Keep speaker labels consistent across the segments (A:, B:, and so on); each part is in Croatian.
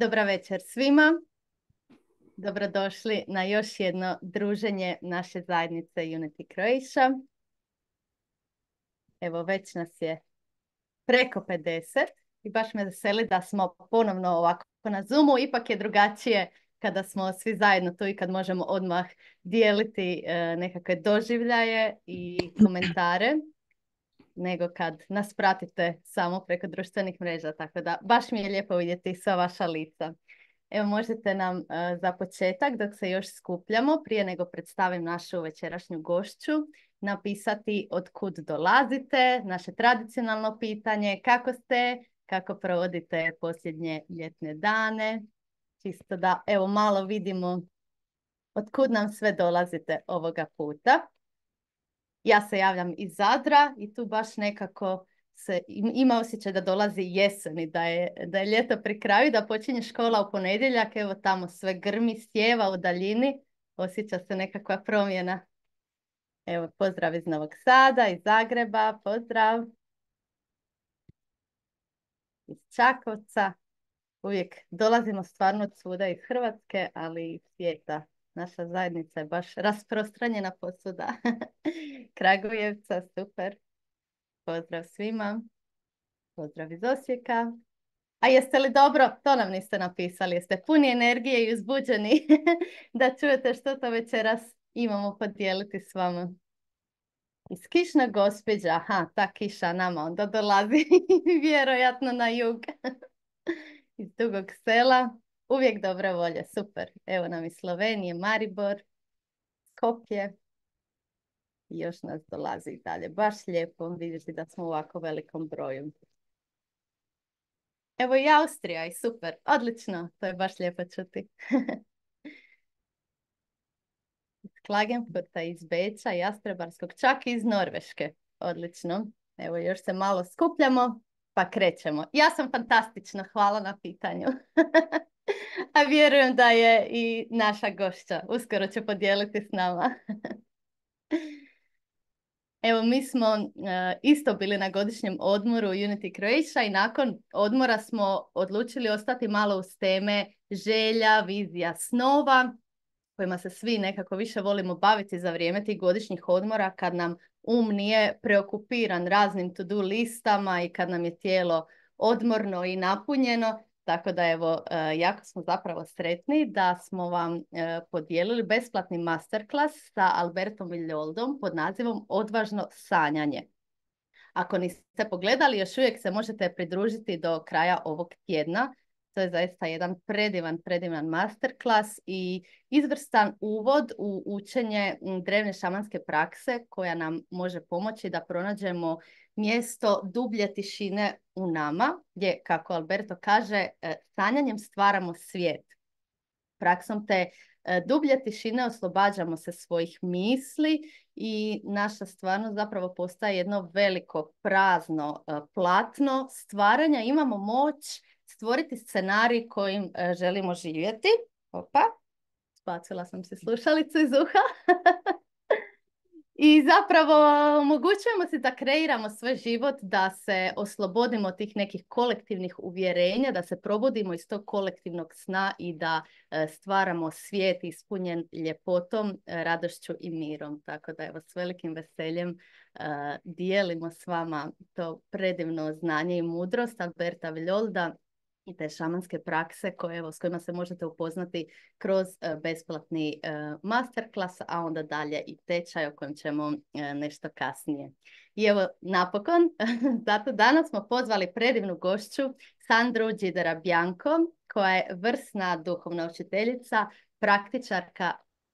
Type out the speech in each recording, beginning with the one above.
A: Dobra večer svima. Dobrodošli na još jedno druženje naše zajednice Unity Croatia. Evo već nas je preko 50 i baš me veseli da smo ponovno ovako na Zoomu. Ipak je drugačije kada smo svi zajedno tu i kad možemo odmah dijeliti eh, nekakve doživljaje i komentare nego kad nas pratite samo preko društvenih mreža, tako da baš mi je lijepo vidjeti sva vaša lica. Evo možete nam e, za početak, dok se još skupljamo, prije nego predstavim našu večerašnju gošću, napisati od dolazite, naše tradicionalno pitanje, kako ste, kako provodite posljednje ljetne dane, čisto da evo malo vidimo od nam sve dolazite ovoga puta ja se javljam iz Zadra i tu baš nekako se ima osjećaj da dolazi jesen i da je, da je ljeto pri kraju, da počinje škola u ponedjeljak, evo tamo sve grmi, sjeva u daljini, osjeća se nekakva promjena. Evo, pozdrav iz Novog Sada, iz Zagreba, pozdrav. Iz Čakovca. Uvijek dolazimo stvarno od svuda iz Hrvatske, ali i svijeta naša zajednica je baš rasprostranjena posuda Kragujevca, super. Pozdrav svima, pozdrav iz Osijeka. A jeste li dobro? To nam niste napisali. Jeste puni energije i uzbuđeni da čujete što to večeras imamo podijeliti s vama. Iz Kišna gospeđa, aha, ta kiša nama onda dolazi vjerojatno na jug iz Dugog sela. Uvijek dobra volja, super. Evo nam i Slovenije, Maribor, Skopje. Još nas dolazi i dalje. Baš lijepo vidjeti da smo u ovako velikom broju. Evo i Austrija i super. Odlično, to je baš lijepo čuti. iz Klagenfurta, iz Beča, i čak i iz Norveške. Odlično. Evo još se malo skupljamo, pa krećemo. Ja sam fantastična, hvala na pitanju. A vjerujem da je i naša gošća. Uskoro će podijeliti s nama. Evo, mi smo e, isto bili na godišnjem odmoru Unity Croatia i nakon odmora smo odlučili ostati malo uz teme želja, vizija, snova, kojima se svi nekako više volimo baviti za vrijeme tih godišnjih odmora kad nam um nije preokupiran raznim to-do listama i kad nam je tijelo odmorno i napunjeno tako da evo, e, jako smo zapravo sretni da smo vam e, podijelili besplatni masterclass sa Albertom Viljoldom pod nazivom Odvažno sanjanje. Ako niste pogledali, još uvijek se možete pridružiti do kraja ovog tjedna to je zaista jedan predivan, predivan masterclass i izvrstan uvod u učenje drevne šamanske prakse koja nam može pomoći da pronađemo mjesto dublje tišine u nama, gdje, kako Alberto kaže, e, sanjanjem stvaramo svijet. Praksom te e, dublje tišine oslobađamo se svojih misli i naša stvarnost zapravo postaje jedno veliko prazno e, platno stvaranja. Imamo moć stvoriti scenarij kojim e, želimo živjeti. Opa, spacila sam se slušalicu iz uha. I zapravo omogućujemo se da kreiramo svoj život, da se oslobodimo tih nekih kolektivnih uvjerenja, da se probudimo iz tog kolektivnog sna i da e, stvaramo svijet ispunjen ljepotom, e, radošću i mirom. Tako da evo s velikim veseljem dijelimo s vama to predivno znanje i mudrost Alberta Vljolda te šamanske prakse koje, evo, s kojima se možete upoznati kroz e, besplatni e, masterclass, a onda dalje i tečaj o kojem ćemo e, nešto kasnije. I evo napokon, zato danas smo pozvali predivnu gošću Sandru Đidera Bjanko, koja je vrsna duhovna učiteljica, praktičarka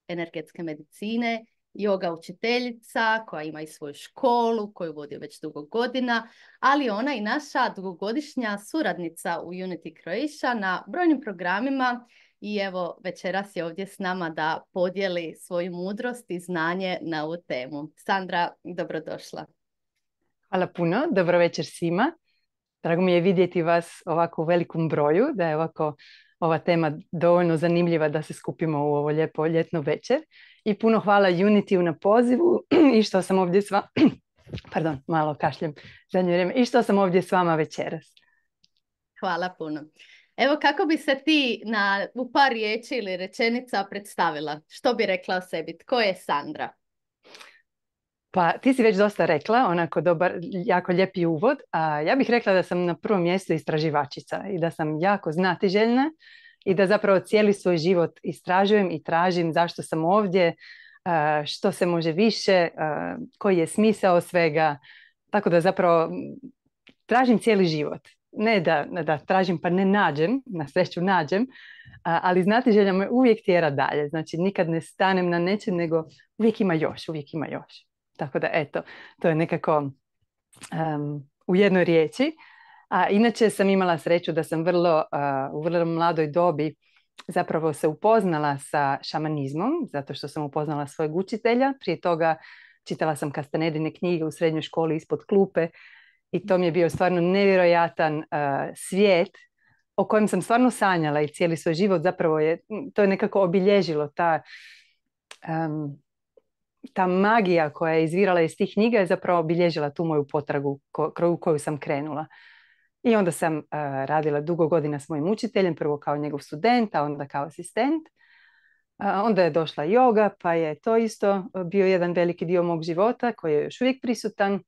A: energetske medicine, yoga učiteljica koja ima i svoju školu koju vodi već dugo godina, ali ona i naša dugogodišnja suradnica u Unity Croatia na brojnim programima i evo večeras je ovdje s nama da podijeli svoju mudrost i znanje na ovu temu. Sandra, dobrodošla.
B: Hvala puno, dobro večer svima. Drago mi je vidjeti vas ovako u velikom broju, da je ovako ova tema dovoljno zanimljiva da se skupimo u ovo lijepo ljetno večer i puno hvala Unity na pozivu i što sam ovdje s vama, pardon, malo kašljem zadnje vrijeme, i što sam ovdje s vama večeras.
A: Hvala puno. Evo kako bi se ti na, u par riječi ili rečenica predstavila? Što bi rekla o sebi? Tko je Sandra?
B: Pa ti si već dosta rekla, onako dobar, jako lijepi uvod. A ja bih rekla da sam na prvom mjestu istraživačica i da sam jako znatiželjna, i da zapravo cijeli svoj život istražujem i tražim zašto sam ovdje, e, što se može više, e, koji je smisao svega. Tako da zapravo tražim cijeli život. Ne da, da tražim pa ne nađem, na sreću nađem, e, ali znati želja me uvijek tjera dalje. Znači nikad ne stanem na nečem, nego uvijek ima još, uvijek ima još. Tako da eto, to je nekako u jednoj riječi a inače sam imala sreću da sam vrlo, u vrlo mladoj dobi zapravo se upoznala sa šamanizmom, zato što sam upoznala svojeg učitelja. Prije toga čitala sam Kastanedine knjige u srednjoj školi ispod klupe i to mi je bio stvarno nevjerojatan svijet o kojem sam stvarno sanjala i cijeli svoj život zapravo je, to je nekako obilježilo ta, ta magija koja je izvirala iz tih knjiga je zapravo obilježila tu moju potragu u koju sam krenula. I onda sam eh, radila dugo godina s mojim učiteljem, prvo kao njegov student, a onda kao asistent. Eh, onda je došla joga, pa je to isto eh, bio jedan veliki dio mog života koji je još uvijek prisutan.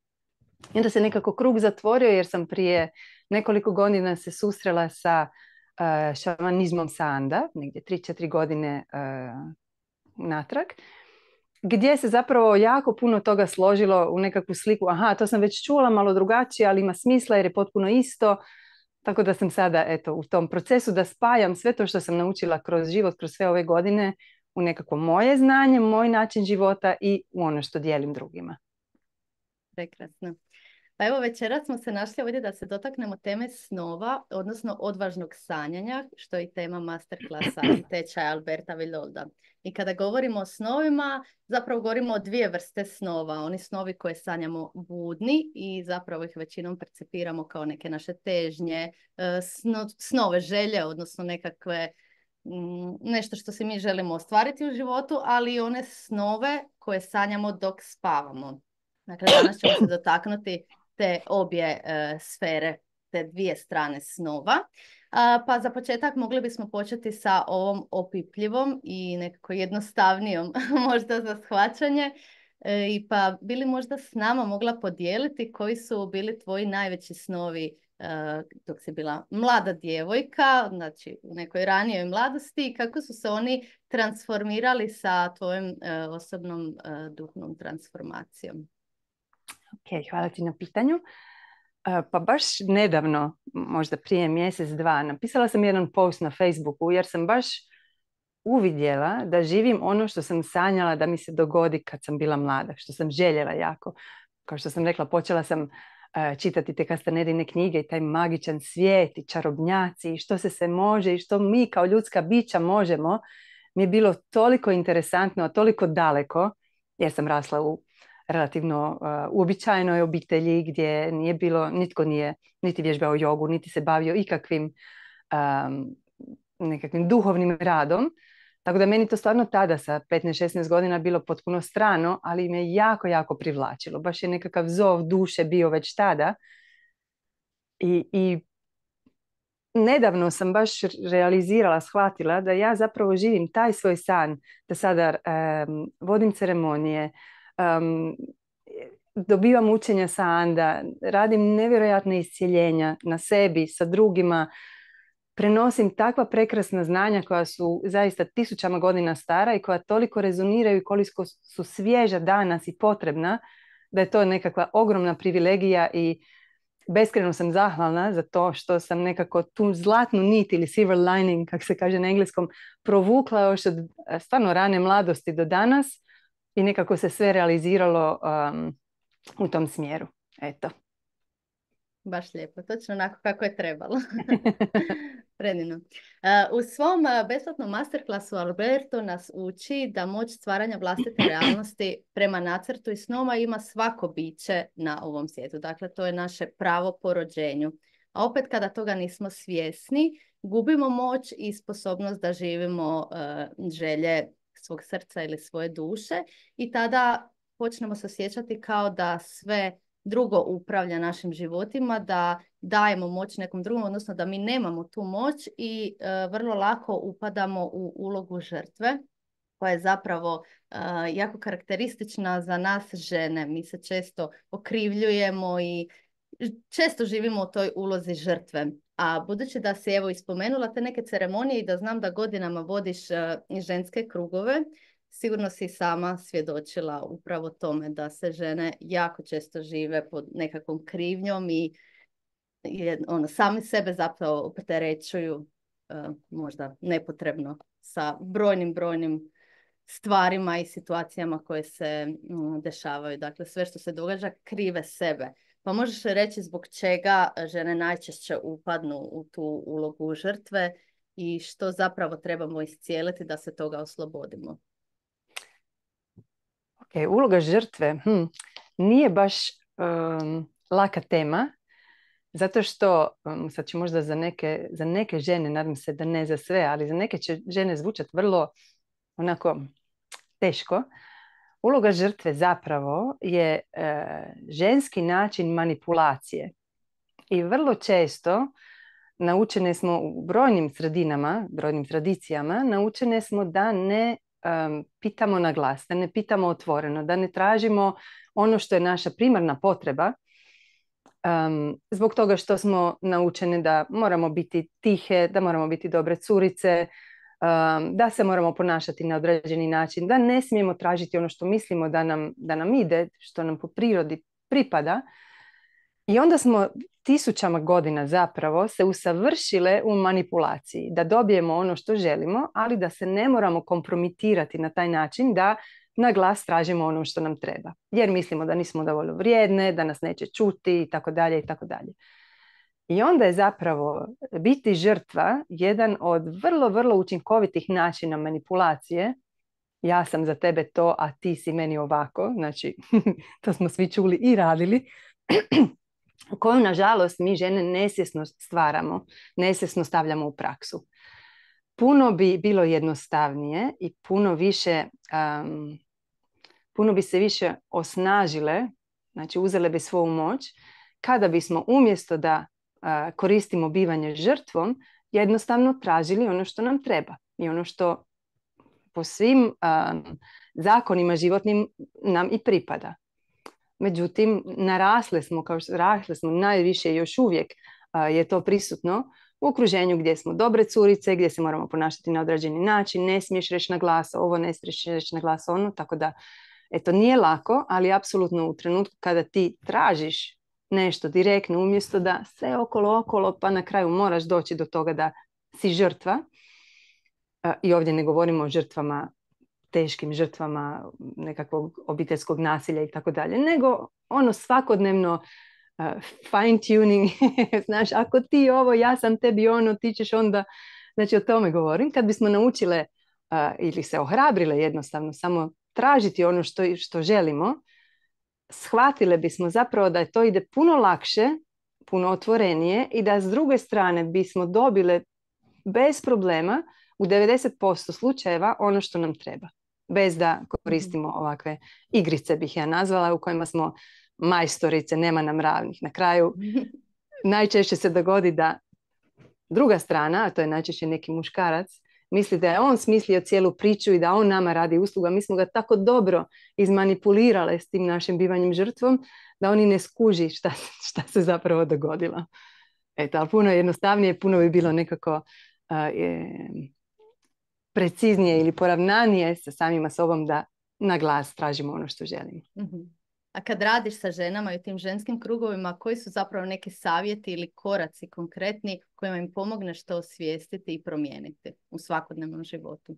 B: I onda se nekako krug zatvorio jer sam prije nekoliko godina se susrela sa uh, šamanizmom Sanda, negdje 3-4 godine natrag gdje se zapravo jako puno toga složilo u nekakvu sliku. Aha, to sam već čula, malo drugačije, ali ima smisla jer je potpuno isto. Tako da sam sada eto, u tom procesu da spajam sve to što sam naučila kroz život, kroz sve ove godine u nekako moje znanje, moj način života i u ono što dijelim drugima.
A: Prekrasno. Pa evo večeras smo se našli ovdje da se dotaknemo teme snova, odnosno odvažnog sanjanja, što je i tema masterklasa i tečaja Alberta Villolda. I kada govorimo o snovima, zapravo govorimo o dvije vrste snova. Oni snovi koje sanjamo budni i zapravo ih većinom percepiramo kao neke naše težnje, e, snove želje, odnosno nekakve mm, nešto što se mi želimo ostvariti u životu, ali i one snove koje sanjamo dok spavamo. Dakle, danas ćemo se dotaknuti te obje e, sfere, te dvije strane snova. E, pa za početak mogli bismo početi sa ovom opipljivom i nekako jednostavnijom možda za shvaćanje. E, I pa bili možda s nama mogla podijeliti koji su bili tvoji najveći snovi dok si bila mlada djevojka, znači u nekoj ranijoj mladosti i kako su se oni transformirali sa tvojom osobnom duhnom transformacijom.
B: Ok, hvala ti na pitanju. E, pa baš nedavno, možda prije mjesec, dva, napisala sam jedan post na Facebooku jer sam baš uvidjela da živim ono što sam sanjala da mi se dogodi kad sam bila mlada, što sam željela jako. Kao što sam rekla, počela sam e, čitati te kastanerine knjige i taj magičan svijet i čarobnjaci i što se se može i što mi kao ljudska bića možemo mi je bilo toliko interesantno, toliko daleko jer sam rasla u relativno e, uobičajenoj obitelji gdje nije bilo, nitko nije niti vježbao jogu, niti se bavio ikakvim nekakvim duhovnim radom. Tako da meni to stvarno tada sa 15-16 godina bilo potpuno strano, ali me jako, jako privlačilo. Baš je nekakav zov duše bio već tada. I, i nedavno sam baš realizirala, shvatila da ja zapravo živim taj svoj san, da sada vodim ceremonije, dobivam učenja sa Anda, radim nevjerojatne iscjeljenja na sebi, sa drugima, prenosim takva prekrasna znanja koja su zaista tisućama godina stara i koja toliko rezoniraju i koliko su svježa danas i potrebna, da je to nekakva ogromna privilegija i beskreno sam zahvalna za to što sam nekako tu zlatnu nit ili silver lining, kako se kaže na engleskom, provukla još od e, stvarno rane mladosti do danas i nekako se sve realiziralo um, u tom smjeru.
A: Eto. Baš lijepo, točno onako kako je trebalo. Uh, u svom uh, besplatnom masterklasu Alberto nas uči da moć stvaranja vlastite realnosti prema nacrtu i snoma ima svako biće na ovom svijetu. Dakle, to je naše pravo po rođenju. A opet kada toga nismo svjesni, gubimo moć i sposobnost da živimo uh, želje svog srca ili svoje duše i tada počnemo se osjećati kao da sve drugo upravlja našim životima, da dajemo moć nekom drugom, odnosno da mi nemamo tu moć i e, vrlo lako upadamo u ulogu žrtve koja je zapravo e, jako karakteristična za nas žene. Mi se često okrivljujemo i često živimo u toj ulozi žrtve. A budući da si evo ispomenula te neke ceremonije i da znam da godinama vodiš e, ženske krugove, sigurno si sama svjedočila upravo tome da se žene jako često žive pod nekakvom krivnjom i ono, sami sebe zapravo opterećuju e, možda nepotrebno sa brojnim, brojnim stvarima i situacijama koje se mm, dešavaju. Dakle, sve što se događa krive sebe. Pa možeš reći zbog čega e, žene najčešće upadnu u tu ulogu žrtve i što zapravo trebamo iscijeliti da se toga oslobodimo?
B: Ok, uloga žrtve hm, nije baš laka tema, zato što, um, sad možda za neke, za neke žene, nadam se da ne za sve, ali za neke će žene zvučati vrlo onako teško, Uloga žrtve zapravo je e, ženski način manipulacije. I vrlo često naučene smo u brojnim sredinama, brojnim tradicijama, naučene smo da ne e, pitamo na glas, da ne pitamo otvoreno, da ne tražimo ono što je naša primarna potreba, e, zbog toga što smo naučene da moramo biti tihe, da moramo biti dobre curice, da se moramo ponašati na određeni način, da ne smijemo tražiti ono što mislimo da nam, da nam ide, što nam po prirodi pripada. I onda smo tisućama godina zapravo se usavršile u manipulaciji, da dobijemo ono što želimo, ali da se ne moramo kompromitirati na taj način da na glas tražimo ono što nam treba. Jer mislimo da nismo dovoljno vrijedne, da nas neće čuti i tako dalje i tako dalje. I onda je zapravo biti žrtva jedan od vrlo, vrlo učinkovitih načina manipulacije. Ja sam za tebe to, a ti si meni ovako. Znači, to smo svi čuli i radili. koju, nažalost, mi žene nesjesno stvaramo, nesjesno stavljamo u praksu. Puno bi bilo jednostavnije i puno više, puno bi se više osnažile, znači uzele bi svoju moć, kada bismo umjesto da koristimo bivanje žrtvom, jednostavno tražili ono što nam treba i ono što po svim zakonima životnim nam i pripada. Međutim, narasle smo, kao što rasle smo najviše još uvijek je to prisutno u okruženju gdje smo dobre curice, gdje se moramo ponašati na određeni način, ne smiješ reći na glas ovo, ne smiješ reći na glas ono, tako da eto nije lako, ali apsolutno u trenutku kada ti tražiš nešto direktno, umjesto da sve okolo, okolo, pa na kraju moraš doći do toga da si žrtva. E, I ovdje ne govorimo o žrtvama, teškim žrtvama nekakvog obiteljskog nasilja i tako dalje, nego ono svakodnevno e, fine tuning, znaš, ako ti ovo, ja sam tebi ono, ti ćeš onda, znači o tome govorim, kad bismo naučile e, ili se ohrabrile jednostavno samo tražiti ono što, što želimo, shvatile bismo zapravo da to ide puno lakše, puno otvorenije i da s druge strane bismo dobile bez problema u 90% slučajeva ono što nam treba. Bez da mhm. koristimo ovakve igrice, bih ja nazvala, u kojima smo majstorice, nema nam ravnih. Na kraju najčešće se dogodi da druga strana, a to je najčešće neki muškarac, misli da je on smislio cijelu priču i da on nama radi usluga. Mi smo ga tako dobro izmanipulirale s tim našim bivanjem žrtvom da oni ne skuži šta, šta se zapravo dogodilo. Eto, ali puno jednostavnije, puno bi bilo nekako uh, e, preciznije ili poravnanije sa samima sobom da na glas tražimo ono što želimo.
A: Mhm. A kad radiš sa ženama i u tim ženskim krugovima, koji su zapravo neki savjeti ili koraci konkretni kojima im pomogneš to osvijestiti i promijeniti u svakodnevnom životu?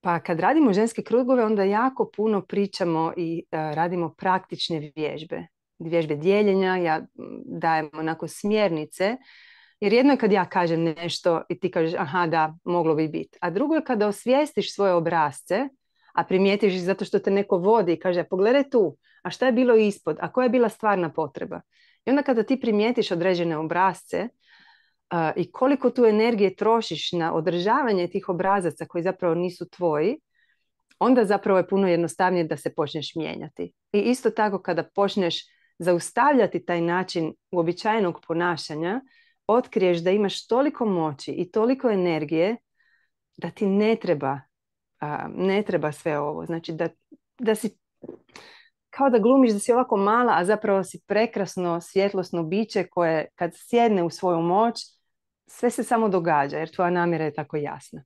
B: Pa kad radimo ženske krugove, onda jako puno pričamo i e, radimo praktične vježbe. Vježbe dijeljenja, ja dajem onako smjernice. Jer jedno je kad ja kažem nešto i ti kažeš aha da, moglo bi biti. A drugo je kada osvijestiš svoje obrazce a primijetiš zato što te neko vodi i kaže pogledaj tu, a šta je bilo ispod, a koja je bila stvarna potreba. I onda kada ti primijetiš određene obrazce i koliko tu energije trošiš na održavanje tih obrazaca koji zapravo nisu tvoji, onda zapravo je puno jednostavnije da se počneš mijenjati. I isto tako kada počneš zaustavljati taj način uobičajenog ponašanja, otkriješ da imaš toliko moći i toliko energije da ti ne treba a, ne treba sve ovo. Znači da, da si kao da glumiš da si ovako mala, a zapravo si prekrasno svjetlosno biće koje kad sjedne u svoju moć, sve se samo događa jer tvoja namjera je tako jasna.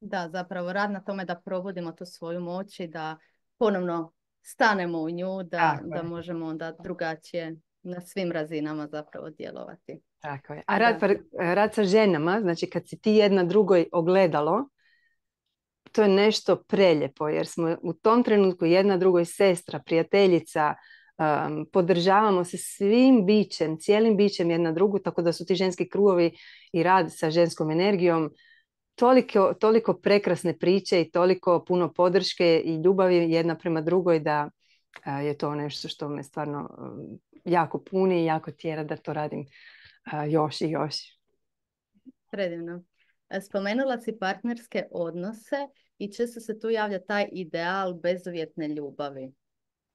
A: Da, zapravo rad na tome da provodimo tu svoju moć i da ponovno stanemo u nju, da, da možemo onda drugačije na svim razinama zapravo djelovati.
B: Tako je. A rad, rad sa ženama, znači kad si ti jedna drugoj ogledalo, to je nešto preljepo jer smo u tom trenutku jedna drugoj sestra, prijateljica, podržavamo se svim bićem, cijelim bićem jedna drugu, tako da su ti ženski krugovi i rad sa ženskom energijom toliko, toliko prekrasne priče i toliko puno podrške i ljubavi jedna prema drugoj da e, je to nešto što me stvarno jako puni i jako tjera da to radim e, još i još.
A: Predivno. Spomenula si partnerske odnose i često se tu javlja taj ideal bezuvjetne ljubavi.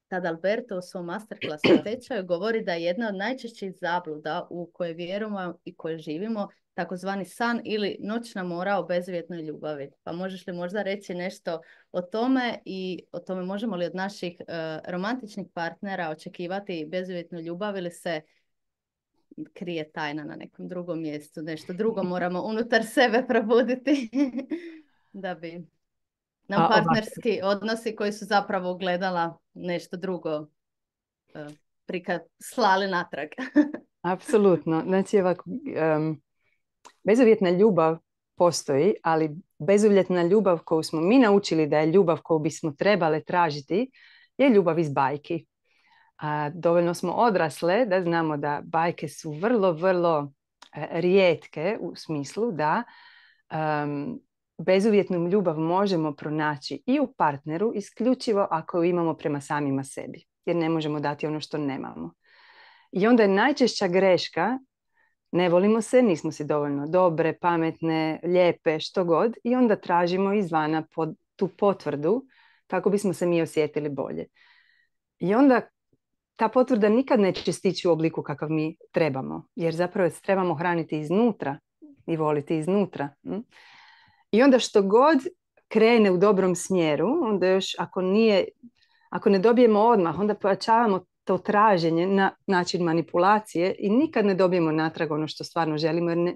A: Tad Alberto u svom masterclassu tečaju govori da je jedna od najčešćih zabluda u koje vjerujemo i koje živimo takozvani san ili noćna mora o bezuvjetnoj ljubavi. Pa možeš li možda reći nešto o tome i o tome možemo li od naših eh, romantičnih partnera očekivati bezuvjetnu ljubav ili se krije tajna na nekom drugom mjestu. Nešto drugo moramo unutar sebe probuditi da bi
B: nam A, partnerski
A: odnosi koji su zapravo gledala nešto drugo e, prika slali natrag.
B: Apsolutno. Znači, bezuvjetna ljubav postoji, ali bezuvjetna ljubav koju smo mi naučili da je ljubav koju bismo trebali tražiti je ljubav iz bajki a, dovoljno smo odrasle da znamo da bajke su vrlo, vrlo e, rijetke u smislu da um, bezuvjetnu ljubav možemo pronaći i u partneru isključivo ako ju imamo prema samima sebi. Jer ne možemo dati ono što nemamo. I onda je najčešća greška ne volimo se, nismo si dovoljno dobre, pametne, lijepe, što god i onda tražimo izvana tu potvrdu kako bismo se mi osjetili bolje. I onda ta potvrda nikad neće stići u obliku kakav mi trebamo. Jer zapravo trebamo hraniti iznutra i voliti iznutra. Hm? I onda što god krene u dobrom smjeru, onda još ako nije, ako ne dobijemo odmah, onda pojačavamo to traženje na način manipulacije i nikad ne dobijemo natrag ono što stvarno želimo jer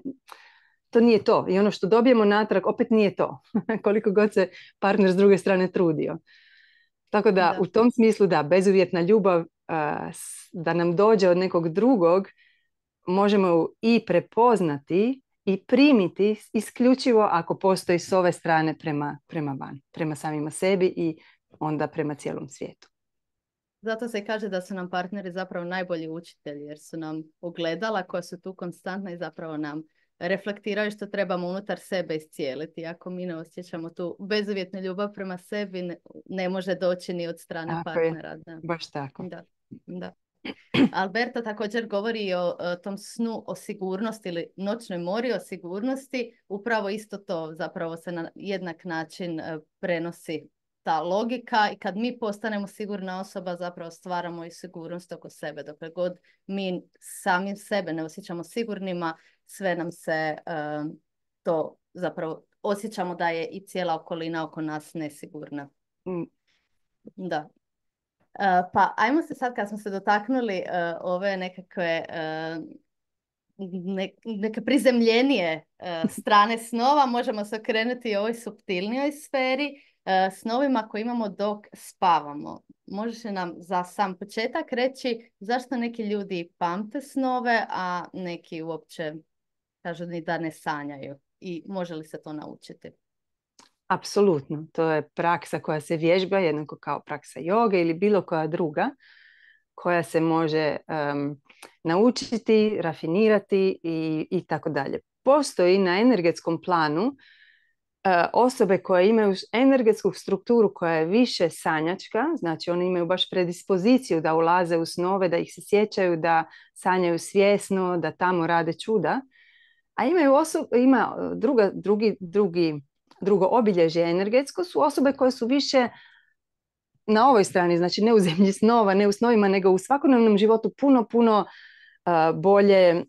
B: to nije to. I ono što dobijemo natrag opet nije to. Koliko god se partner s druge strane trudio. Tako da, da, u tom smislu da, bezuvjetna ljubav da nam dođe od nekog drugog, možemo ju i prepoznati i primiti isključivo ako postoji s ove strane prema, prema van, prema samima sebi i onda prema cijelom svijetu.
A: Zato se kaže da su nam partneri zapravo najbolji učitelji jer su nam ogledala koja su tu konstantna i zapravo nam reflektiraju što trebamo unutar sebe iscijeliti. Ako mi ne osjećamo tu bezuvjetnu ljubav prema sebi, ne, može doći ni od strane tako partnera. Je. Baš tako. Da. Da. Alberta također govori o, o tom snu, o sigurnosti ili noćnoj mori, o sigurnosti. Upravo isto to zapravo se na jednak način e, prenosi ta logika i kad mi postanemo sigurna osoba zapravo stvaramo i sigurnost oko sebe. Dokle god mi samim sebe ne osjećamo sigurnima, sve nam se e, to zapravo osjećamo da je i cijela okolina oko nas nesigurna. Mm. Da, E, pa ajmo se sad kad smo se dotaknuli e, ove nekakve e, neke prizemljenije strane snova, možemo se okrenuti u ovoj subtilnijoj sferi snovima koje imamo dok spavamo. Možeš li nam za sam početak reći zašto neki ljudi pamte snove, a neki uopće kažu ni da ne sanjaju i može li se to naučiti?
B: Apsolutno, to je praksa koja se vježba jednako kao praksa joge ili bilo koja druga koja se može naučiti, rafinirati i, i tako dalje. Postoji na energetskom planu e, osobe koje imaju energetsku strukturu koja je više sanjačka, znači oni imaju baš predispoziciju da ulaze u snove, da ih se sjećaju, da sanjaju svjesno, da tamo rade čuda. A imaju osobe, ima druga, drugi, drugi drugo obilježje energetsko su osobe koje su više na ovoj strani, znači ne u zemlji snova, ne u snovima, nego u svakodnevnom životu puno, puno bolje,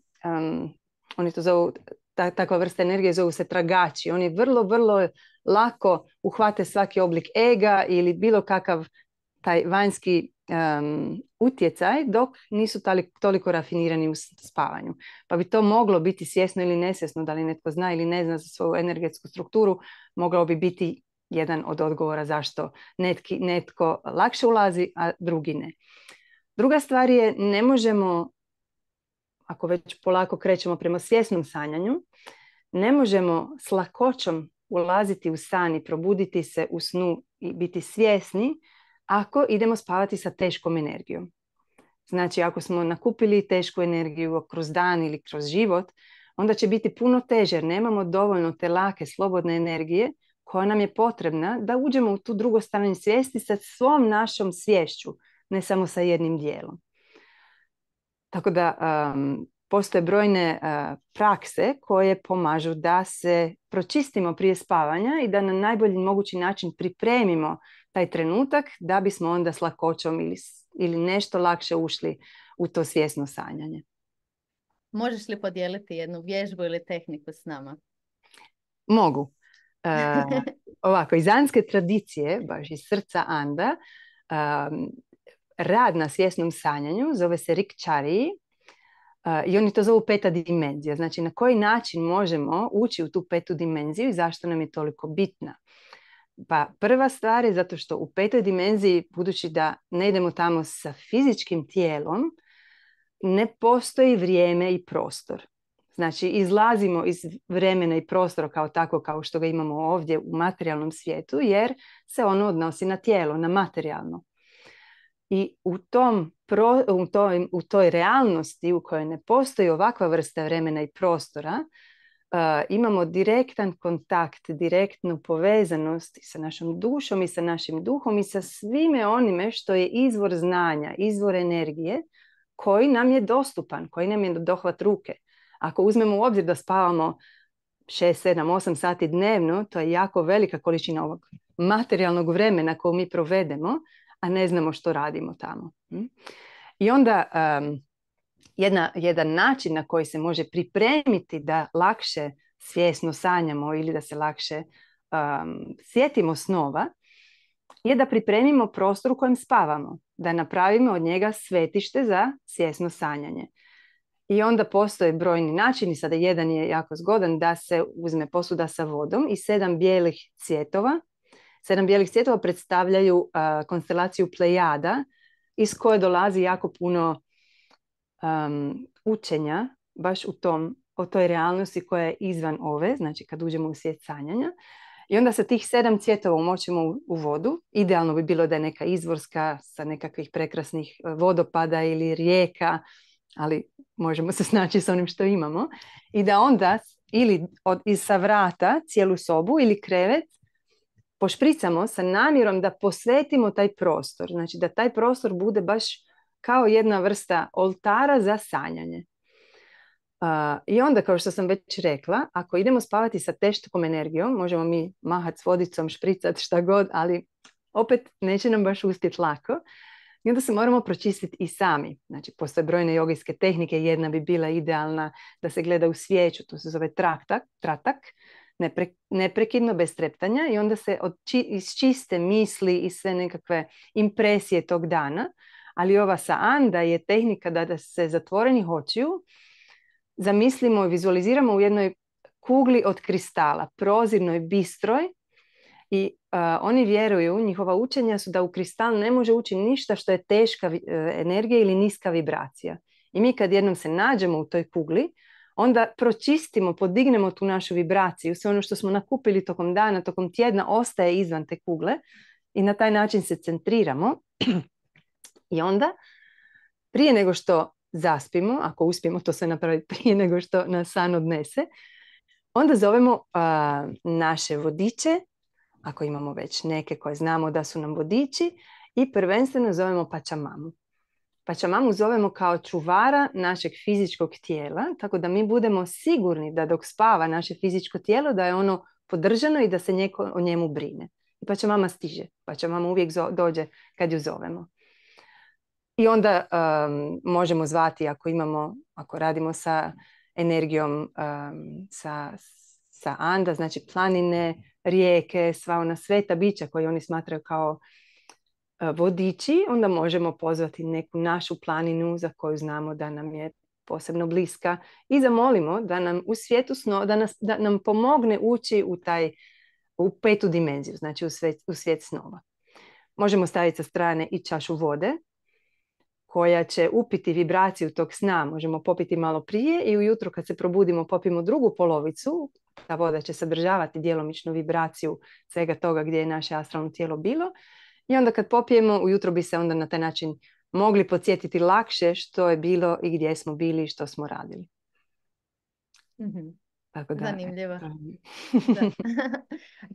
B: oni to zovu, ta, takva vrsta energije zovu se tragači. Oni vrlo, vrlo lako uhvate svaki oblik ega ili bilo kakav taj vanjski um, utjecaj dok nisu tali, toliko rafinirani u spavanju. Pa bi to moglo biti svjesno ili nesvjesno, da li netko zna ili ne zna za svoju energetsku strukturu, moglo bi biti jedan od odgovora zašto netki, netko lakše ulazi, a drugi ne. Druga stvar je, ne možemo, ako već polako krećemo prema svjesnom sanjanju, ne možemo s lakoćom ulaziti u san i probuditi se u snu i biti svjesni ako idemo spavati sa teškom energijom. Znači, ako smo nakupili tešku energiju kroz dan ili kroz život, onda će biti puno teže jer nemamo dovoljno te lake, slobodne energije koja nam je potrebna da uđemo u tu drugo stanje svijesti sa svom našom svješću, ne samo sa jednim dijelom. Tako da um, postoje brojne uh, prakse koje pomažu da se pročistimo prije spavanja i da na najbolji mogući način pripremimo taj trenutak da bismo onda s lakoćom ili, ili nešto lakše ušli u to svjesno sanjanje.
A: Možeš li podijeliti jednu vježbu ili tehniku s nama?
B: Mogu. E, ovako, iz anske tradicije, baš iz srca Anda, ehm, rad na svjesnom sanjanju zove se rikčari eh, i oni to zovu peta dimenzija. Znači na koji način možemo ući u tu petu dimenziju i zašto nam je toliko bitna. Pa prva stvar je zato što u petoj dimenziji, budući da ne idemo tamo sa fizičkim tijelom, ne postoji vrijeme i prostor. Znači, izlazimo iz vremena i prostora kao tako kao što ga imamo ovdje u materijalnom svijetu, jer se ono odnosi na tijelo, na materijalno. I u, tom, u, toj, u toj realnosti u kojoj ne postoji ovakva vrsta vremena i prostora, Eh, imamo direktan kontakt, direktnu povezanost sa našom dušom i sa našim duhom i sa svime onime što je izvor znanja, izvor energije koji nam je dostupan, koji nam je dohvat ruke. Ako uzmemo u obzir da spavamo 6, 7, 8 sati dnevno, to je jako velika količina ovog materijalnog vremena koju mi provedemo, a ne znamo što radimo tamo. Hm? I onda jedan način na koji se može pripremiti da lakše svjesno sanjamo ili da se lakše um, sjetimo snova, je da pripremimo prostor u kojem spavamo, da napravimo od njega svetište za svjesno sanjanje. I onda postoje brojni načini, sada jedan je jako zgodan, da se uzme posuda sa vodom i sedam bijelih cvjetova. Sedam bijelih cvjetova predstavljaju uh, konstelaciju plejada iz koje dolazi jako puno um, učenja baš u tom, o toj realnosti koja je izvan ove, znači kad uđemo u svijet sanjanja. I onda sa tih sedam cvjetova umočimo u, vodu. Idealno bi bilo da je neka izvorska sa nekakvih prekrasnih e, vodopada ili rijeka, ali možemo se snaći s onim što imamo. I da onda ili od, iz sa vrata cijelu sobu ili krevet pošpricamo sa namjerom da posvetimo taj prostor. Znači da taj prostor bude baš kao jedna vrsta oltara za sanjanje. I onda, kao što sam već rekla, ako idemo spavati sa teškom energijom, možemo mi mahat s vodicom, špricat, šta god, ali opet neće nam baš uspjeti lako. I onda se moramo pročistiti i sami. Znači, postoje brojne jogijske tehnike, jedna bi bila idealna da se gleda u svijeću, to se zove traktak, tratak, neprekidno bez treptanja i onda se iz čiste misli i sve nekakve impresije tog dana ali ova saanda je tehnika da, da se zatvoreni očiju zamislimo i vizualiziramo u jednoj kugli od kristala, prozirnoj, bistroj. I e, oni vjeruju, njihova učenja su da u kristal ne može ući ništa što je teška e, energija ili niska vibracija. I mi kad jednom se nađemo u toj kugli, onda pročistimo, podignemo tu našu vibraciju, sve ono što smo nakupili tokom dana, tokom tjedna ostaje izvan te kugle i na taj način se centriramo i onda, prije nego što zaspimo, ako uspijemo to sve napraviti prije nego što nas san odnese, onda zovemo naše vodiče, ako imamo već neke koje znamo da su nam vodiči, i prvenstveno zovemo pačamamu. Pačamamu zovemo kao čuvara našeg fizičkog tijela, tako da mi budemo sigurni da dok spava naše fizičko tijelo, da je ono podržano i da se neko o njemu brine. I Pačamama stiže. Pačamama uvijek dođe kad ju zovemo. I onda možemo zvati ako imamo, ako radimo sa energijom sa, sa anda, znači planine, rijeke, sva ona sveta bića koji oni smatraju kao e, vodiči, onda možemo pozvati neku našu planinu za koju znamo da nam je posebno bliska i zamolimo da nam u svijetu da, nas, da nam pomogne ući u taj u petu dimenziju, znači u svijet, u svijet snova. Možemo staviti sa strane i čašu vode koja će upiti vibraciju tog sna. Možemo popiti malo prije i ujutro kad se probudimo popimo drugu polovicu. Ta voda će sadržavati djelomično vibraciju svega toga gdje je naše astralno tijelo bilo. I onda kad popijemo, ujutro bi se onda na taj način mogli podsjetiti lakše što je bilo i gdje smo bili i što smo radili. Mhm. Tako da, Zanimljivo.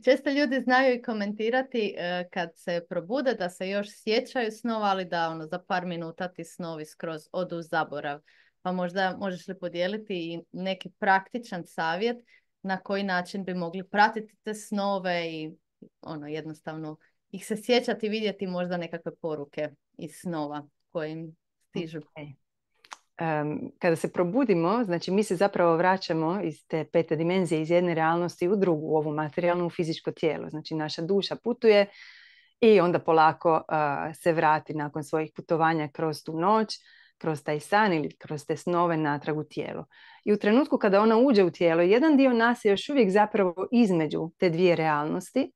A: Često ljudi znaju i komentirati e, kad se probude da se još sjećaju snova, ali da ono, za par minuta ti snovi skroz odu zaborav. Pa možda možeš li podijeliti i neki praktičan savjet na koji način bi mogli pratiti te snove i ono jednostavno ih se sjećati i vidjeti možda nekakve poruke iz snova kojim stižu. Okay
B: um, kada se probudimo, znači mi se zapravo vraćamo iz te pete dimenzije, iz jedne realnosti u drugu, u ovu materijalnu, u fizičko tijelo. Znači naša duša putuje i onda polako eh, se vrati nakon svojih putovanja kroz tu noć, kroz taj san ili kroz te snove natrag u tijelo. I u trenutku kada ona uđe u tijelo, jedan dio nas je još uvijek zapravo između te dvije realnosti.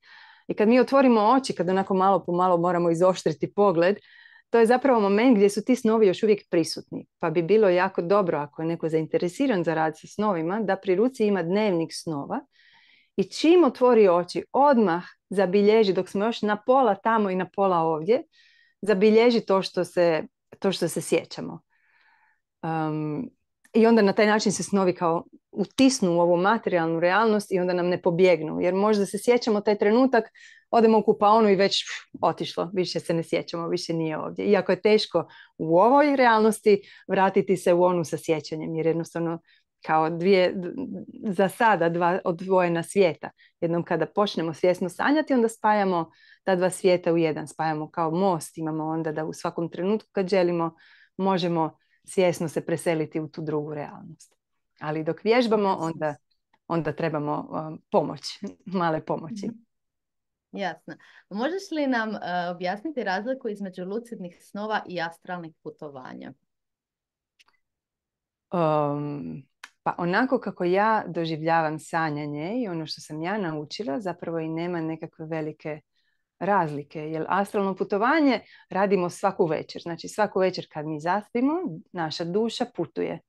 B: I kad mi otvorimo oči, kad onako malo po malo moramo izoštriti pogled, to je zapravo moment gdje su ti snovi još uvijek prisutni. Pa bi bilo jako dobro ako je neko zainteresiran za rad sa snovima da pri ruci ima dnevnik snova i čim otvori oči odmah zabilježi dok smo još na pola tamo i na pola ovdje zabilježi to što se, to što se sjećamo. Um, I onda na taj način se snovi kao utisnu u ovu materijalnu realnost i onda nam ne pobjegnu. Jer možda se sjećamo taj trenutak, odemo u kupaonu i već otišlo, više se ne sjećamo, više nije ovdje. Iako je teško u ovoj realnosti vratiti se u onu sa sjećanjem, jer jednostavno kao dvije, za sada dva odvojena svijeta. Jednom kada počnemo svjesno sanjati, onda spajamo ta dva svijeta u jedan, spajamo kao most, imamo onda da u svakom trenutku kad želimo možemo svjesno se preseliti u tu drugu realnost. Ali dok vježbamo, onda, onda trebamo um, pomoć, male pomoći. Mhm.
A: Jasno. Možeš li nam e, objasniti razliku između lucidnih snova i astralnih putovanja?
B: pa onako kako ja doživljavam sanjanje i ono što sam ja naučila zapravo i nema nekakve velike razlike. Jer astralno putovanje radimo svaku večer. Znači svaku večer kad mi zaspimo, naša duša putuje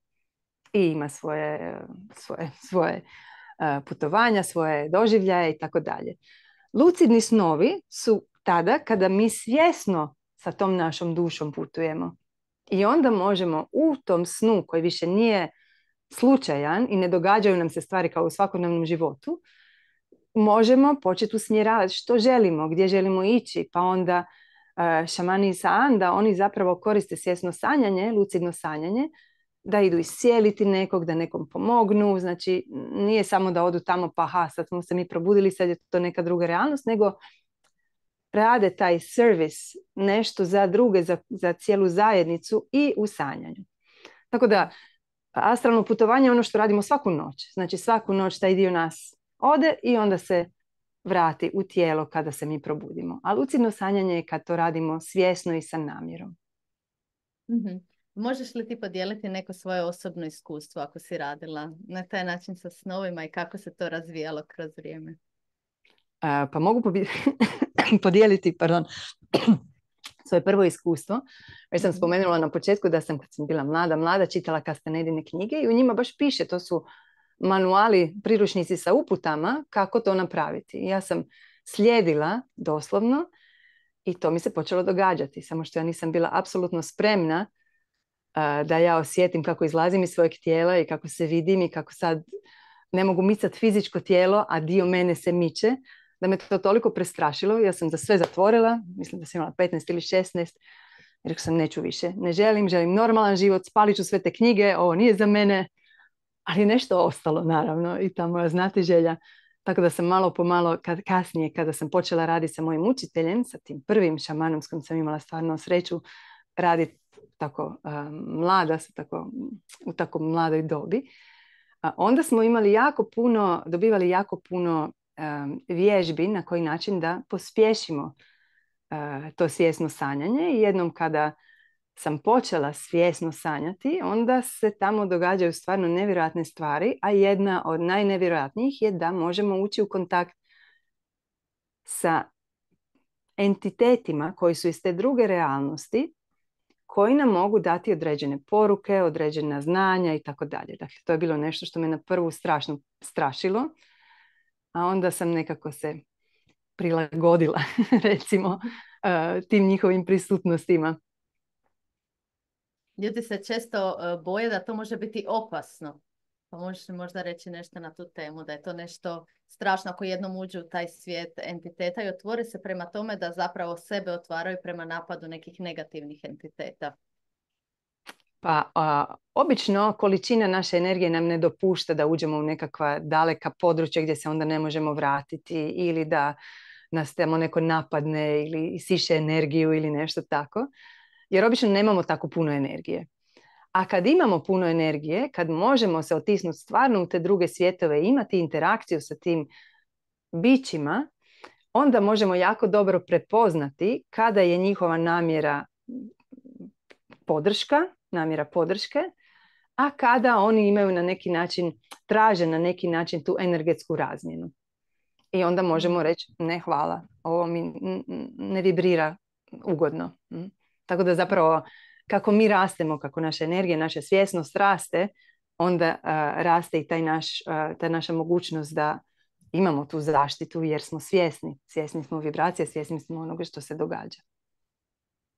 B: i ima svoje, svoje, svoje e, putovanja, svoje doživljaje i tako dalje. Lucidni snovi su tada kada mi svjesno sa tom našom dušom putujemo. I onda možemo u tom snu koji više nije slučajan i ne događaju nam se stvari kao u svakodnevnom životu, možemo početi usmjeravati što želimo, gdje želimo ići, pa onda eh, šamani i saanda, oni zapravo koriste svjesno sanjanje, lucidno sanjanje, da idu iscijeliti nekog, da nekom pomognu, znači nije samo da odu tamo pa ha, sad smo se mi probudili, sad je to neka druga realnost, nego rade taj servis, nešto za druge, za, za cijelu zajednicu i u sanjanju. Tako da, astralno putovanje je ono što radimo svaku noć. Znači svaku noć taj dio nas ode i onda se vrati u tijelo kada se mi probudimo. A lucidno sanjanje je kad to radimo svjesno i sa namjerom.
A: mm Možeš li ti podijeliti neko svoje osobno iskustvo ako si radila na taj način sa snovima i kako se to razvijalo kroz vrijeme?
B: pa mogu podijeliti pardon, svoje prvo iskustvo. Već sam mhm. spomenula na početku da sam kad sam bila mlada, mlada čitala kastanedine knjige i u njima baš piše, to su manuali, priručnici sa uputama kako to napraviti. Ja sam slijedila doslovno i to mi se počelo događati, samo što ja nisam bila apsolutno spremna da ja osjetim kako izlazim iz svojeg tijela i kako se vidim i kako sad ne mogu micati fizičko tijelo, a dio mene se miče, da me to toliko prestrašilo, ja sam za sve zatvorila, mislim da sam imala 15 ili 16, rekao sam neću više, ne želim, želim normalan život, spalit ću sve te knjige, ovo nije za mene, ali nešto ostalo naravno i ta moja želja. Tako da sam malo po malo kasnije kada sam počela raditi sa mojim učiteljem, sa tim prvim šamanom s kojim sam imala stvarno sreću raditi tako mlada, tako, u tako mladoj dobi, onda smo imali jako puno, dobivali jako puno vježbi na koji način da pospješimo to svjesno sanjanje. I Jednom kada sam počela svjesno sanjati, onda se tamo događaju stvarno nevjerojatne stvari, a jedna od najnevjerojatnijih je da možemo ući u kontakt sa entitetima koji su iz te druge realnosti koji nam mogu dati određene poruke, određena znanja i tako dalje. Dakle, to je bilo nešto što me na prvu strašno strašilo, a onda sam nekako se prilagodila, recimo, eh, tim njihovim prisutnostima.
A: Ljudi se često eh, boje da to može biti opasno. Pa možeš možda reći nešto na tu temu, da je to nešto strašno ako jednom uđu u taj svijet entiteta i otvori se prema tome da zapravo sebe otvaraju prema napadu nekih negativnih entiteta.
B: Pa obično količina naše energije nam ne dopušta da uđemo u nekakva daleka područja gdje se onda ne možemo vratiti ili da nas tamo neko napadne ili siše energiju ili nešto tako. Jer obično nemamo tako puno energije. A kad imamo puno energije, kad možemo se otisnuti stvarno u te druge svjetove, imati interakciju sa tim bićima, onda možemo jako dobro prepoznati kada je njihova namjera podrška, namjera podrške, a kada oni imaju na neki način, traže na neki način tu energetsku razmjenu. I onda možemo mm. reći ne hvala, ovo mi ne vibrira ugodno. Mm. Tako da zapravo kako mi rastemo, kako naša energija, naša svjesnost raste, onda eh, raste i taj naš, eh, ta naša mogućnost da imamo tu zaštitu jer smo svjesni. Svjesni smo vibracije, svjesni smo onoga što se događa.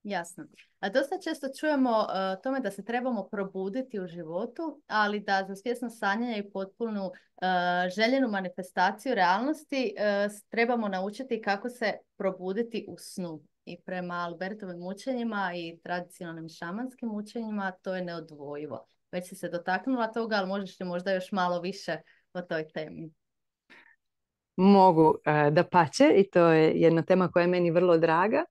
A: Jasno. A dosta često čujemo eh, tome da se trebamo probuditi u životu, ali da za svjesno sanjanje i potpunu željenu manifestaciju realnosti trebamo naučiti kako se probuditi u snu i prema Albertovim učenjima i tradicionalnim šamanskim učenjima to je neodvojivo. Već si se dotaknula toga, ali možeš li možda još malo više o toj temi?
B: Mogu e, da pače i to je jedna tema koja je meni vrlo draga.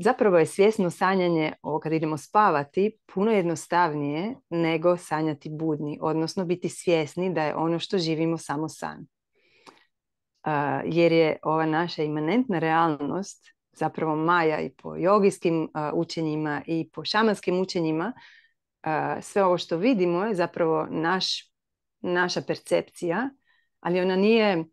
B: Zapravo je svjesno sanjanje, o kad idemo spavati, puno jednostavnije nego sanjati budni, odnosno biti svjesni da je ono što živimo samo san. E, jer je ova naša imanentna realnost zapravo Maja i po jogijskim učenjima i po šamanskim učenjima, sve ovo što vidimo je zapravo naš, naša percepcija, ali ona nije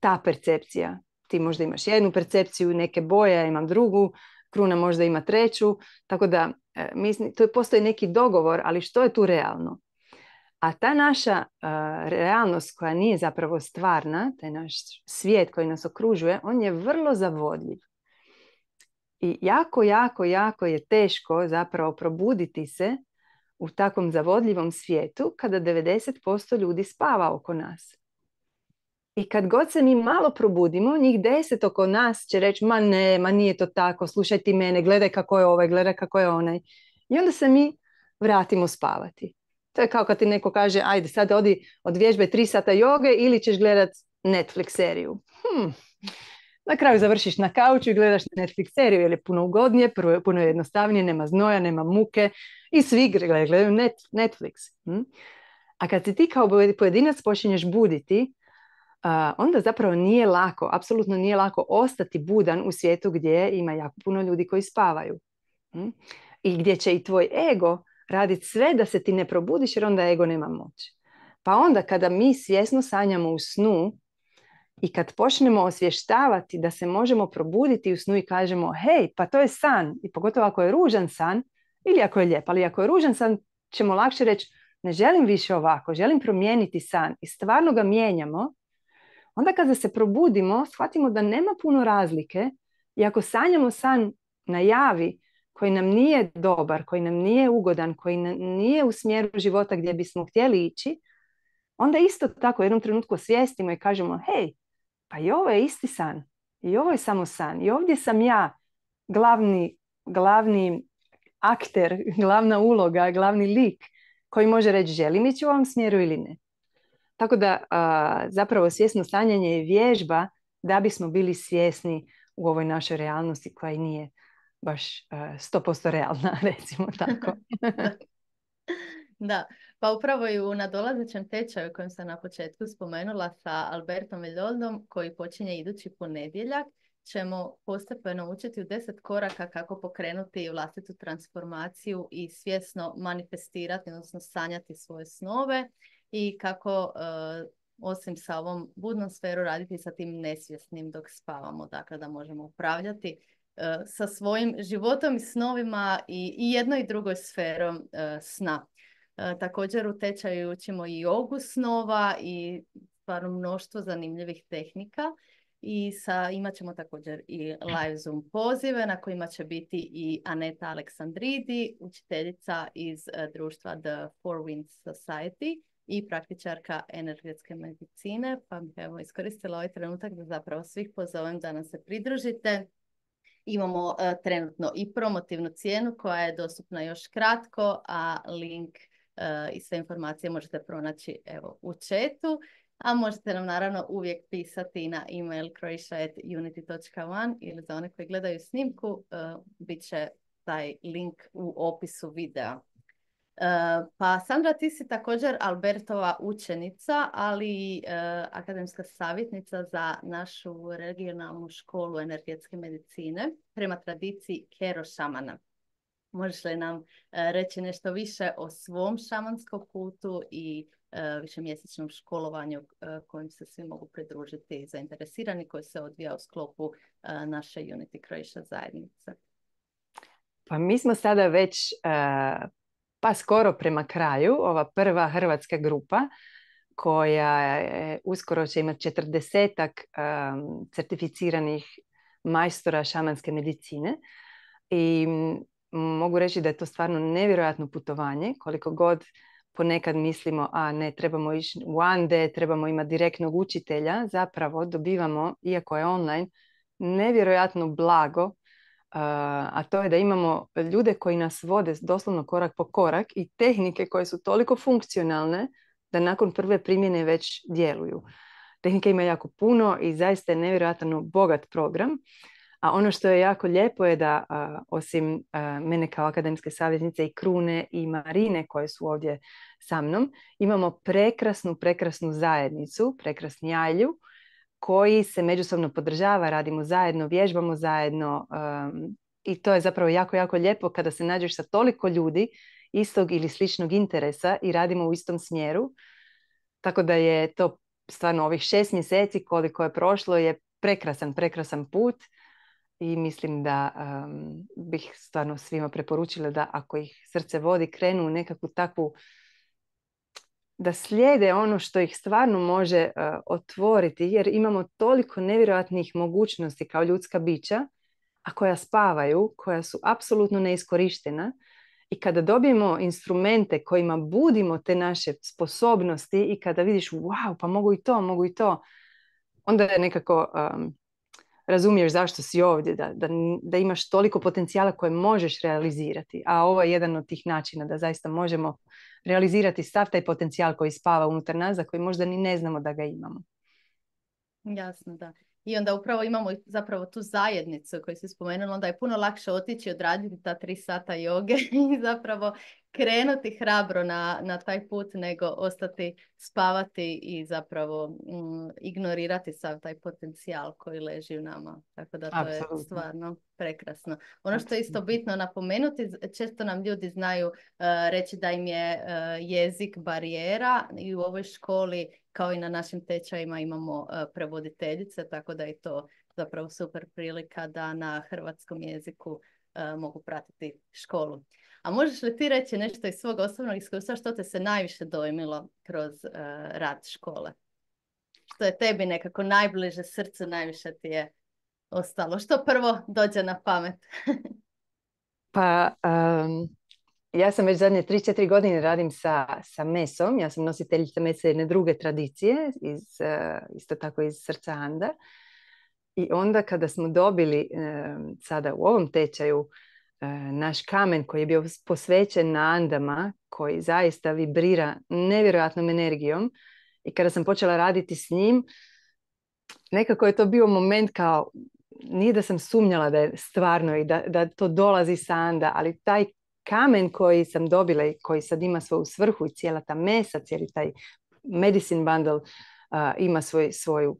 B: ta percepcija. Ti možda imaš jednu percepciju, neke boje, ja imam drugu, kruna možda ima treću, tako da e, mislim, to postoji neki dogovor, ali što je tu realno? A ta naša realnost koja nije zapravo stvarna, taj naš svijet koji nas okružuje, on je vrlo zavodljiv. I jako, jako, jako je teško zapravo probuditi se u takvom zavodljivom svijetu kada 90% ljudi spava oko nas. I kad god se mi malo probudimo, njih deset oko nas će reći ma ne, ma nije to tako, slušaj ti mene, gledaj kako je ovaj, gledaj kako je onaj. I onda se mi vratimo spavati. To je kao kad ti neko kaže, ajde sad odi od vježbe tri sata joge ili ćeš gledat Netflix seriju. Hmm. Na kraju završiš na kauču i gledaš Netflix seriju jer je puno ugodnije, puno je jednostavnije, nema znoja, nema muke i svi gledaju Netflix. Hm? A kad se ti kao pojedinac počinješ buditi, onda zapravo nije lako, apsolutno nije lako ostati budan u svijetu gdje ima jako puno ljudi koji spavaju. Hm? I gdje će i tvoj ego raditi sve da se ti ne probudiš jer onda ego nema moći. Pa onda kada mi svjesno sanjamo u snu, i kad počnemo osvještavati da se možemo probuditi u snu i kažemo hej, pa to je san, i pogotovo ako je ružan san, ili ako je lijep, ali ako je ružan san ćemo lakše reći ne želim više ovako, želim promijeniti san i stvarno ga mijenjamo, onda kada se probudimo, shvatimo da nema puno razlike i ako sanjamo san na javi koji nam nije dobar, koji nam nije ugodan, koji nije u smjeru života gdje bismo htjeli ići, onda isto tako u jednom trenutku osvijestimo i kažemo hej, pa i ovo je isti san. I ovo je samo san. I ovdje sam ja glavni, glavni akter, glavna uloga, glavni lik koji može reći želim ići u ovom smjeru ili ne. Tako da zapravo svjesno stanjanje je vježba da bismo bili svjesni u ovoj našoj realnosti koja nije baš 100% posto realna recimo
A: tako da pa upravo i u nadolazećem tečaju kojem sam na početku spomenula sa Albertom Eljoldom koji počinje idući ponedjeljak ćemo postepeno učiti u deset koraka kako pokrenuti vlastitu transformaciju i svjesno manifestirati, odnosno sanjati svoje snove i kako e, osim sa ovom budnom sferu raditi sa tim nesvjesnim dok spavamo, dakle da možemo upravljati e, sa svojim životom i snovima i, i jednoj i drugoj sferom e, sna. E, također u tečaju učimo i jogu snova i stvarno mnoštvo zanimljivih tehnika. I sa, imat ćemo također i live Zoom pozive na kojima će biti i Aneta Aleksandridi, učiteljica iz e, društva The Four Winds Society i praktičarka energetske medicine. Pa bih evo iskoristila ovaj trenutak da zapravo svih pozovem da nam se pridružite. Imamo e, trenutno i promotivnu cijenu koja je dostupna još kratko, a link E, i sve informacije možete pronaći evo, u četu. A možete nam naravno uvijek pisati na email croatia.unity.one ili za one koji gledaju snimku e, bit će taj link u opisu videa. E, pa Sandra, ti si također Albertova učenica, ali i akademska savjetnica za našu regionalnu školu energetske medicine prema tradiciji Kero Možeš li nam e, reći nešto više o svom šamanskom kultu i e, višemjesečnom školovanju e, kojim se svi mogu pridružiti zainteresirani koji se odvija u sklopu naše Unity Croatia zajednice?
B: Pa mi smo sada već pa skoro prema kraju ova prva hrvatska grupa koja uskoro će imati četrdesetak certificiranih majstora šamanske medicine i mogu reći da je to stvarno nevjerojatno putovanje, koliko god ponekad mislimo, a ne, trebamo ići u Ande, trebamo imati direktnog učitelja, zapravo dobivamo, iako je online, nevjerojatno blago, eh, a to je da imamo ljude koji nas vode doslovno korak po korak i tehnike koje su toliko funkcionalne da nakon prve primjene već djeluju. Tehnike ima jako puno i zaista je nevjerojatno bogat program. A ono što je jako lijepo je da osim mene kao akademske saveznice i Krune i Marine koje su ovdje sa mnom, imamo prekrasnu, prekrasnu zajednicu, prekrasni koji se međusobno podržava, radimo zajedno, vježbamo zajedno ehm, i to je zapravo jako, jako lijepo kada se nađeš sa toliko ljudi istog ili sličnog interesa i radimo u istom smjeru. Tako da je to stvarno ovih šest mjeseci koliko je prošlo je prekrasan, prekrasan put i mislim da bih stvarno svima preporučila da ako ih srce vodi krenu u nekakvu takvu da slijede ono što ih stvarno može eh, otvoriti jer imamo toliko nevjerojatnih mogućnosti kao ljudska bića a koja spavaju, koja su apsolutno neiskorištena i kada dobijemo instrumente kojima budimo te naše sposobnosti i kada vidiš wow pa mogu i to, mogu i to onda je nekako razumiješ zašto si ovdje, da, da, da imaš toliko potencijala koje možeš realizirati. A ovo je jedan od tih načina da zaista možemo realizirati sav taj potencijal koji spava unutar nas, za koji možda ni ne znamo da ga imamo.
A: Jasno, da i onda upravo imamo zapravo tu zajednicu koju si spomenula, onda je puno lakše otići odraditi ta tri sata joge i zapravo krenuti hrabro na, na taj put nego ostati spavati i zapravo mm, ignorirati sav taj potencijal koji leži u nama. Tako da to je stvarno prekrasno. Ono što je isto bitno napomenuti, često nam ljudi znaju eh, reći da im je eh, jezik barijera i u ovoj školi kao i na našim tečajima imamo e, prevoditeljice, tako da je to zapravo super prilika da na hrvatskom jeziku e, mogu pratiti školu. A možeš li ti reći nešto iz svog osobnog iskustva što te se najviše dojmilo kroz e, rad škole? Što je tebi nekako najbliže srcu, najviše ti je ostalo? Što prvo dođe na pamet?
B: pa ja sam već zadnje 3-4 godine radim sa, sa mesom. Ja sam nositeljica mesa jedne druge tradicije, iz, e, isto tako iz srca Anda. I onda kada smo dobili e, sada u ovom tečaju e, naš kamen koji je bio posvećen na Andama, koji zaista vibrira nevjerojatnom energijom i kada sam počela raditi s njim, nekako je to bio moment kao, nije da sam sumnjala da je stvarno i da, da to dolazi sa Anda, ali taj kamen koji sam dobila i koji sad ima svoju svrhu i cijela ta mesa, cijeli taj medicine bundle uh, ima svoj, svoju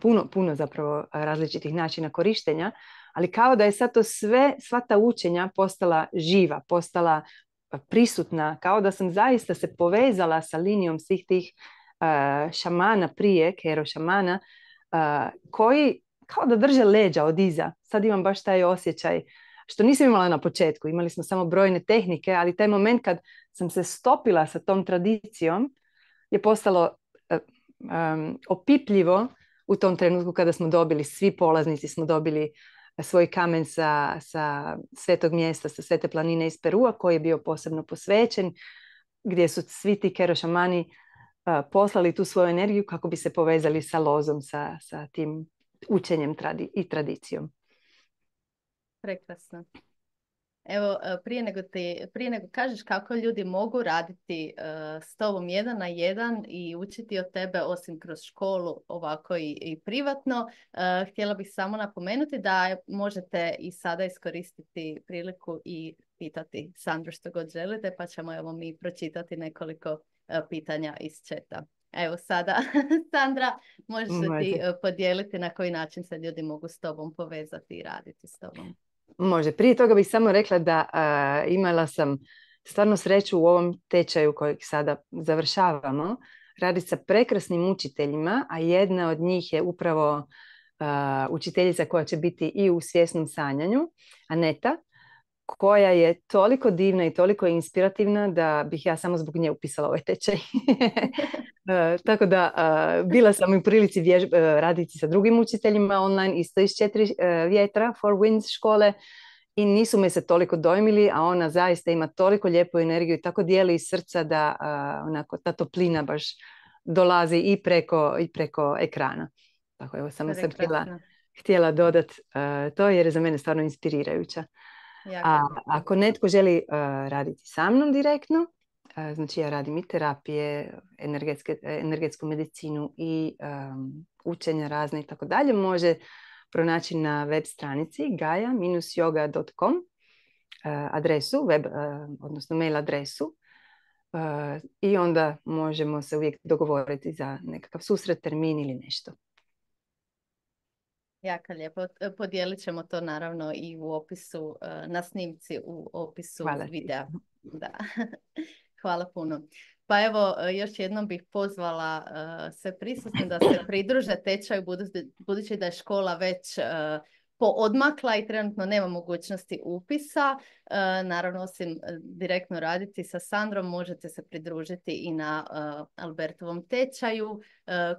B: puno, puno zapravo različitih načina korištenja, ali kao da je sad to sve, sva ta učenja postala živa, postala uh, prisutna, kao da sam zaista se povezala sa linijom svih tih uh, šamana prije, kero šamana, koji kao da drže leđa od iza. Sad imam baš taj osjećaj što nisam imala na početku. Imali smo samo brojne tehnike, ali taj moment kad sam se stopila sa tom tradicijom je postalo eh, opipljivo u tom trenutku kada smo dobili, svi polaznici smo dobili eh, svoj kamen sa, svetog mjesta, sa svete planine iz Perua koji je bio posebno posvećen, gdje su svi ti kerošamani eh, poslali tu svoju energiju kako bi se povezali sa lozom, sa, sa tim učenjem i tradicijom.
A: Prekrasno. Evo, e, prije nego, ti, prije nego kažeš kako ljudi mogu raditi e, s tobom jedan na jedan i učiti od tebe osim kroz školu ovako i, privatno, e, htjela bih samo napomenuti da možete i sada iskoristiti priliku i pitati Sandru što god želite, pa ćemo evo mi pročitati nekoliko pitanja iz četa. Evo sada, Sandra, možeš ti podijeliti na koji način se ljudi mogu s tobom povezati i raditi s tobom.
B: Može. Prije toga bih samo rekla da imala sam stvarno sreću u ovom tečaju kojeg sada završavamo. Radi sa prekrasnim učiteljima, a jedna od njih je upravo učiteljica koja će biti i u svjesnom sanjanju, Aneta, koja je toliko divna i toliko inspirativna da bih ja samo zbog nje upisala ovaj tečaj. E, tako da e, bila sam u prilici e, raditi sa drugim učiteljima online isto iz četiri vjetra for winds škole i nisu me se toliko dojmili, a ona zaista ima toliko lijepu energiju i tako dijeli iz srca da ta toplina baš dolazi i preko, i preko ekrana. Tako evo samo sam htjela, htjela dodat to jer je za mene stvarno inspirirajuća. A, ako netko želi eh, raditi sa mnom direktno, eh, znači ja radim i terapije, energetsku medicinu i ehm, učenja razne i tako dalje, može pronaći na web stranici gaja-yoga.com eh, adresu, web, odnosno mail adresu i onda možemo se uvijek dogovoriti za nekakav susret, termin ili nešto.
A: Jako lijepo. Podijelit ćemo to naravno i u opisu, e, na snimci u opisu Hvala videa. Da. Hvala puno. Pa evo, e, još jednom bih pozvala e, sve prisutno da se pridruže tečaju budući da je škola već poodmakla i trenutno nema mogućnosti upisa. Eh, naravno, osim eh, direktno raditi sa Sandrom, možete se pridružiti i na eh, Albertovom tečaju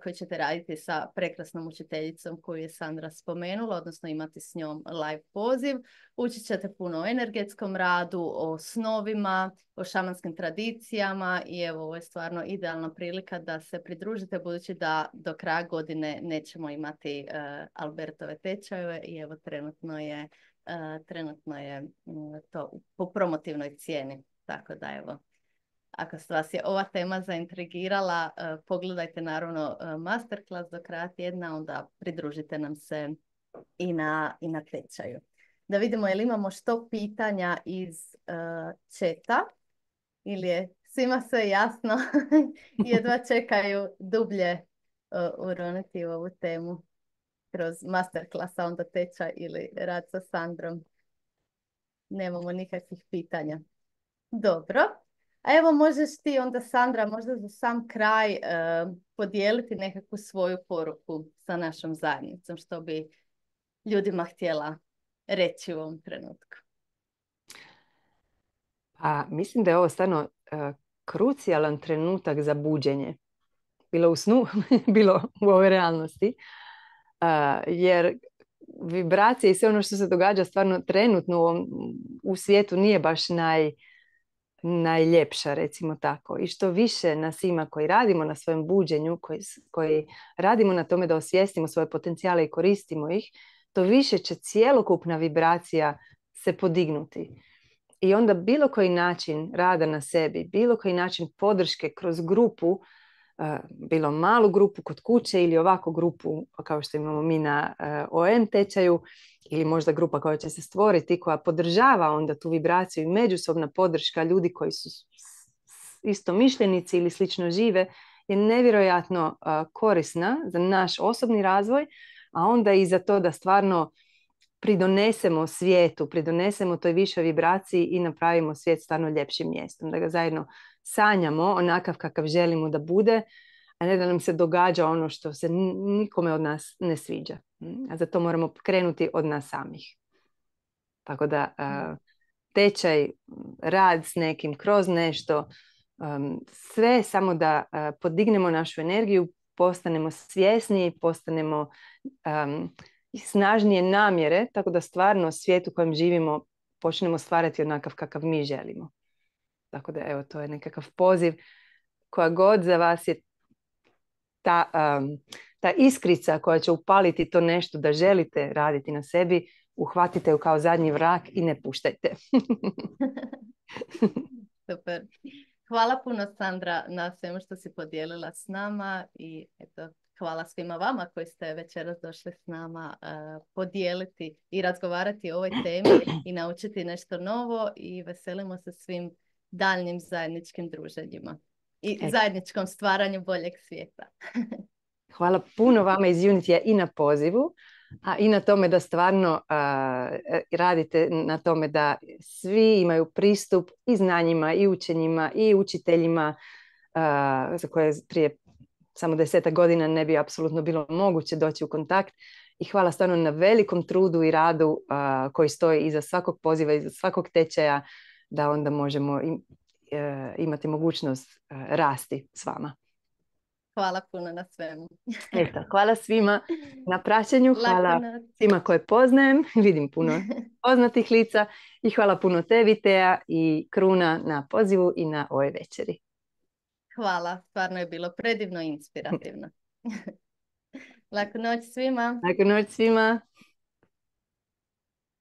A: koji ćete raditi sa prekrasnom učiteljicom koju je Sandra spomenula, odnosno imati s njom live poziv. Učit ćete puno o energetskom radu, o snovima, o šamanskim tradicijama i evo ovo je stvarno idealna prilika da se pridružite budući da do kraja godine nećemo imati Albertove tečajeve i evo trenutno je trenutno je mm, to po promotivnoj cijeni. Tako da evo, ako se vas je ova tema zaintrigirala, e, pogledajte naravno e, masterclass do kraja tjedna, onda pridružite nam se i na, i na tečaju. Da vidimo jel imamo što pitanja iz e, četa ili je svima sve jasno, jedva čekaju dublje uroniti u ovu temu kroz masterklasa, onda teča ili rad sa Sandrom. Nemamo nikakvih pitanja. Dobro. A evo možeš ti onda Sandra možda za sam kraj eh, podijeliti nekakvu svoju poruku sa našom zajednicom što bi ljudima htjela reći u ovom trenutku.
B: A pa, mislim da je ovo stvarno eh, krucijalan trenutak za buđenje. Bilo u snu, bilo u ovoj realnosti jer vibracije i sve ono što se događa stvarno trenutno u, svijetu nije baš naj, najljepša, recimo tako. I što više nas ima koji radimo na svojem buđenju, koji, koji radimo na tome da osvijestimo svoje potencijale i koristimo ih, to više će cjelokupna vibracija se podignuti. I onda bilo koji način rada na sebi, bilo koji način podrške kroz grupu bilo malu grupu kod kuće ili ovako grupu kao što imamo mi na e, ON tečaju ili možda grupa koja će se stvoriti koja podržava onda tu vibraciju i međusobna podrška ljudi koji su isto mišljenici ili slično žive je nevjerojatno korisna za naš osobni razvoj, a onda i za to da stvarno pridonesemo svijetu, pridonesemo toj višoj vibraciji i napravimo svijet stvarno ljepšim mjestom, da ga zajedno sanjamo onakav kakav želimo da bude, a ne da nam se događa ono što se nikome od nas ne sviđa. A zato moramo krenuti od nas samih. Tako da tečaj, rad s nekim, kroz nešto, um, sve samo da podignemo našu energiju, postanemo svjesni, postanemo um, snažnije namjere, tako da stvarno svijet u kojem živimo počnemo stvarati onakav kakav mi želimo. Tako da evo, to je nekakav poziv koja god za vas je ta, um, ta iskrica koja će upaliti to nešto da želite raditi na sebi, uhvatite ju kao zadnji vrak i ne puštajte.
A: Super. Hvala puno Sandra na svemu što si podijelila s nama i eto, hvala svima vama koji ste večeras došli s nama uh, podijeliti i razgovarati o ovoj temi i naučiti nešto novo i veselimo se svim daljnim zajedničkim druženjima i zajedničkom stvaranju boljeg svijeta.
B: Hvala puno vama iz Unitija i na pozivu, a i na tome da stvarno e, radite na tome da svi imaju pristup i znanjima i učenjima i učiteljima za koje prije samo deseta godina ne bi apsolutno bilo moguće doći u kontakt i hvala stvarno na velikom trudu i radu koji stoji iza svakog poziva, iza svakog tečaja da onda možemo e, imati mogućnost e, rasti s vama.
A: Hvala puno na svemu.
B: hvala svima na praćenju, hvala svima koje poznajem, vidim puno poznatih lica i hvala puno tebi, Teja i Kruna na pozivu i na ovoj večeri.
A: Hvala, stvarno je bilo predivno i inspirativno. Laku noć svima.
B: Laku noć svima.